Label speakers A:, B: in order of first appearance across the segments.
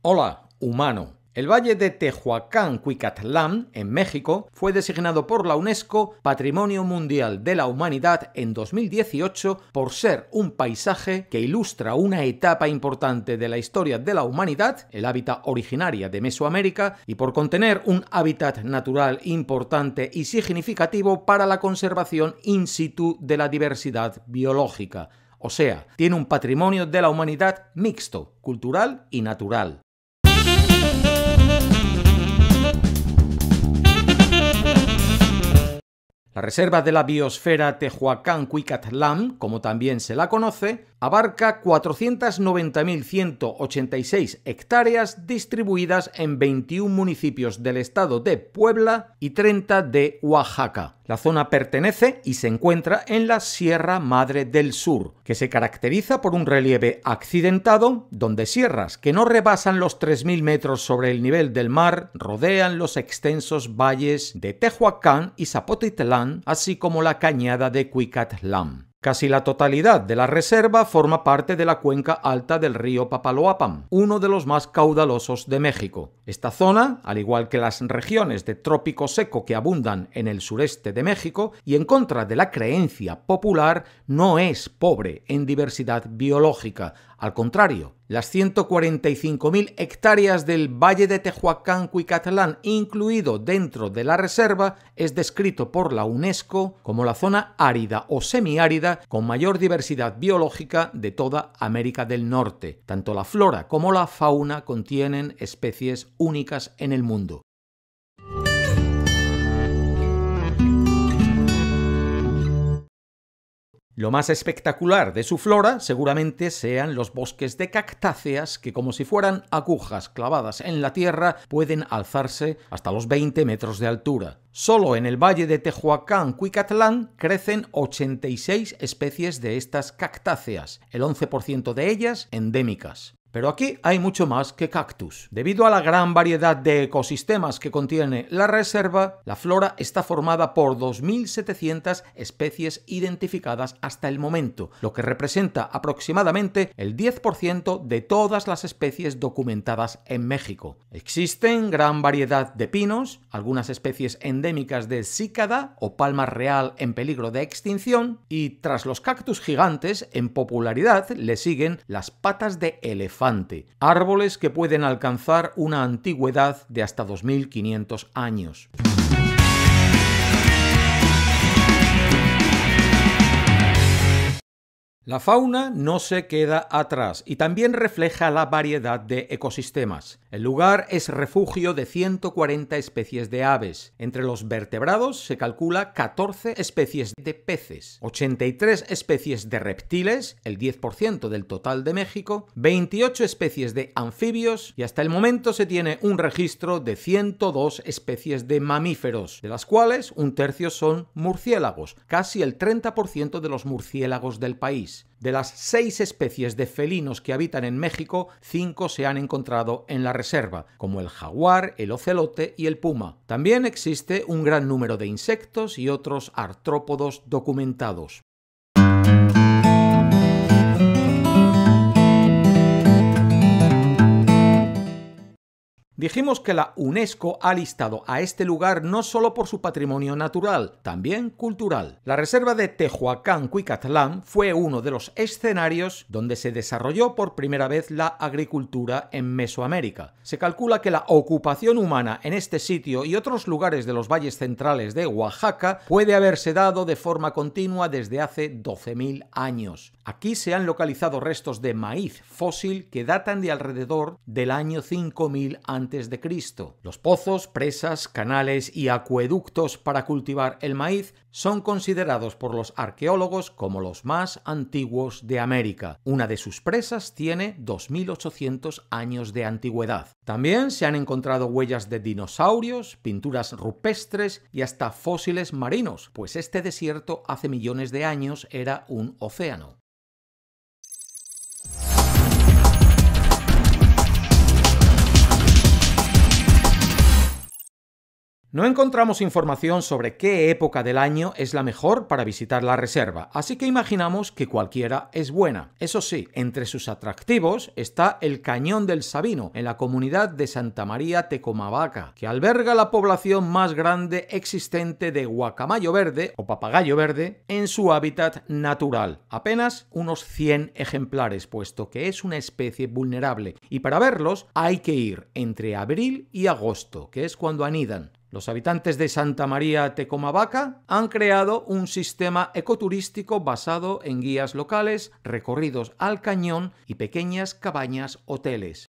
A: Hola, humano. El Valle de Tehuacán, Cuicatlán, en México, fue designado por la UNESCO Patrimonio Mundial de la Humanidad en 2018 por ser un paisaje que ilustra una etapa importante de la historia de la humanidad, el hábitat originaria de Mesoamérica, y por contener un hábitat natural importante y significativo para la conservación in situ de la diversidad biológica. O sea, tiene un patrimonio de la humanidad mixto, cultural y natural. La reserva de la biosfera Tehuacán-Cuicatlán, como también se la conoce, abarca 490.186 hectáreas distribuidas en 21 municipios del estado de Puebla y 30 de Oaxaca. La zona pertenece y se encuentra en la Sierra Madre del Sur, que se caracteriza por un relieve accidentado, donde sierras que no rebasan los 3.000 metros sobre el nivel del mar rodean los extensos valles de Tehuacán y Zapotitlán, así como la cañada de Cuicatlán. Casi la totalidad de la reserva forma parte de la cuenca alta del río Papaloapan, uno de los más caudalosos de México. Esta zona, al igual que las regiones de trópico seco que abundan en el sureste de México, y en contra de la creencia popular, no es pobre en diversidad biológica, al contrario, las 145.000 hectáreas del Valle de Tehuacán Cuicatlán, incluido dentro de la reserva, es descrito por la UNESCO como la zona árida o semiárida con mayor diversidad biológica de toda América del Norte. Tanto la flora como la fauna contienen especies únicas en el mundo. Lo más espectacular de su flora seguramente sean los bosques de cactáceas que como si fueran agujas clavadas en la tierra pueden alzarse hasta los 20 metros de altura. Solo en el valle de Tehuacán-Cuicatlán crecen 86 especies de estas cactáceas, el 11% de ellas endémicas. Pero aquí hay mucho más que cactus. Debido a la gran variedad de ecosistemas que contiene la reserva, la flora está formada por 2.700 especies identificadas hasta el momento, lo que representa aproximadamente el 10% de todas las especies documentadas en México. Existen gran variedad de pinos, algunas especies endémicas de cícada o palma real en peligro de extinción, y tras los cactus gigantes, en popularidad le siguen las patas de elefante árboles que pueden alcanzar una antigüedad de hasta 2.500 años. La fauna no se queda atrás y también refleja la variedad de ecosistemas. El lugar es refugio de 140 especies de aves. Entre los vertebrados se calcula 14 especies de peces, 83 especies de reptiles, el 10% del total de México, 28 especies de anfibios y hasta el momento se tiene un registro de 102 especies de mamíferos, de las cuales un tercio son murciélagos, casi el 30% de los murciélagos del país. De las seis especies de felinos que habitan en México, cinco se han encontrado en la reserva, como el jaguar, el ocelote y el puma. También existe un gran número de insectos y otros artrópodos documentados. Dijimos que la UNESCO ha listado a este lugar no solo por su patrimonio natural, también cultural. La reserva de Tehuacán Cuicatlán fue uno de los escenarios donde se desarrolló por primera vez la agricultura en Mesoamérica. Se calcula que la ocupación humana en este sitio y otros lugares de los valles centrales de Oaxaca puede haberse dado de forma continua desde hace 12.000 años. Aquí se han localizado restos de maíz fósil que datan de alrededor del año 5000 a.C antes de Cristo. Los pozos, presas, canales y acueductos para cultivar el maíz son considerados por los arqueólogos como los más antiguos de América. Una de sus presas tiene 2.800 años de antigüedad. También se han encontrado huellas de dinosaurios, pinturas rupestres y hasta fósiles marinos, pues este desierto hace millones de años era un océano. No encontramos información sobre qué época del año es la mejor para visitar la reserva, así que imaginamos que cualquiera es buena. Eso sí, entre sus atractivos está el Cañón del Sabino, en la comunidad de Santa María Tecomavaca, que alberga la población más grande existente de guacamayo verde o papagayo verde en su hábitat natural, apenas unos 100 ejemplares, puesto que es una especie vulnerable, y para verlos hay que ir entre abril y agosto, que es cuando anidan. Los habitantes de Santa María Tecomavaca han creado un sistema ecoturístico basado en guías locales, recorridos al cañón y pequeñas cabañas hoteles.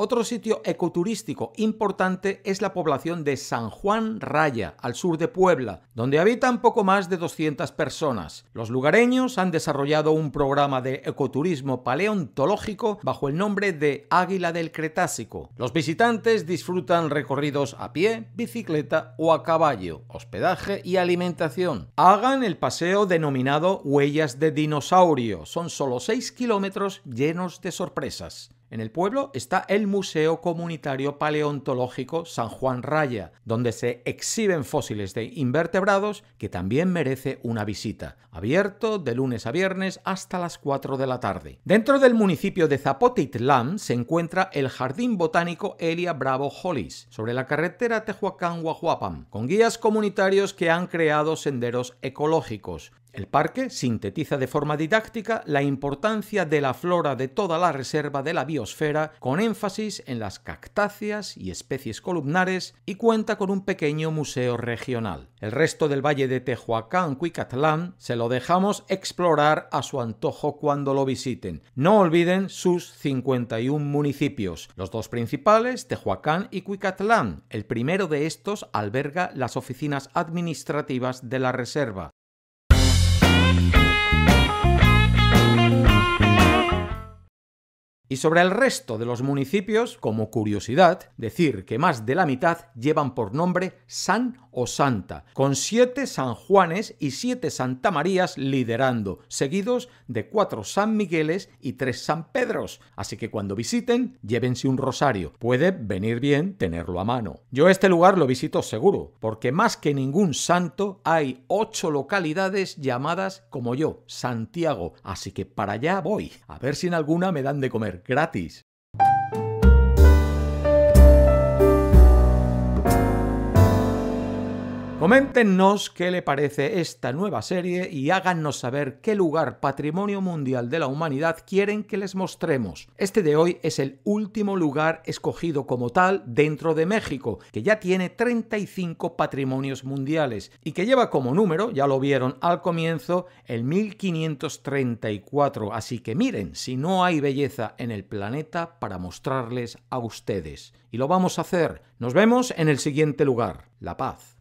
A: Otro sitio ecoturístico importante es la población de San Juan Raya, al sur de Puebla, donde habitan poco más de 200 personas. Los lugareños han desarrollado un programa de ecoturismo paleontológico bajo el nombre de Águila del Cretácico. Los visitantes disfrutan recorridos a pie, bicicleta o a caballo, hospedaje y alimentación. Hagan el paseo denominado Huellas de Dinosaurio. Son solo 6 kilómetros llenos de sorpresas. En el pueblo está el Museo Comunitario Paleontológico San Juan Raya, donde se exhiben fósiles de invertebrados que también merece una visita, abierto de lunes a viernes hasta las 4 de la tarde. Dentro del municipio de Zapotitlán se encuentra el Jardín Botánico Elia Bravo Hollis, sobre la carretera Tehuacán-Guajuapan, con guías comunitarios que han creado senderos ecológicos, el parque sintetiza de forma didáctica la importancia de la flora de toda la reserva de la biosfera con énfasis en las cactáceas y especies columnares y cuenta con un pequeño museo regional. El resto del valle de Tehuacán-Cuicatlán se lo dejamos explorar a su antojo cuando lo visiten. No olviden sus 51 municipios, los dos principales, Tehuacán y Cuicatlán. El primero de estos alberga las oficinas administrativas de la reserva. Y sobre el resto de los municipios, como curiosidad, decir que más de la mitad llevan por nombre San o Santa, con siete San Juanes y siete Santa Marías liderando, seguidos de cuatro San Migueles y tres San Pedros. Así que cuando visiten, llévense un rosario. Puede venir bien tenerlo a mano. Yo este lugar lo visito seguro, porque más que ningún santo hay ocho localidades llamadas como yo, Santiago. Así que para allá voy, a ver si en alguna me dan de comer gratis. Coméntenos qué le parece esta nueva serie y háganos saber qué lugar patrimonio mundial de la humanidad quieren que les mostremos. Este de hoy es el último lugar escogido como tal dentro de México, que ya tiene 35 patrimonios mundiales y que lleva como número, ya lo vieron al comienzo, el 1534. Así que miren, si no hay belleza en el planeta para mostrarles a ustedes. Y lo vamos a hacer. Nos vemos en el siguiente lugar. La paz.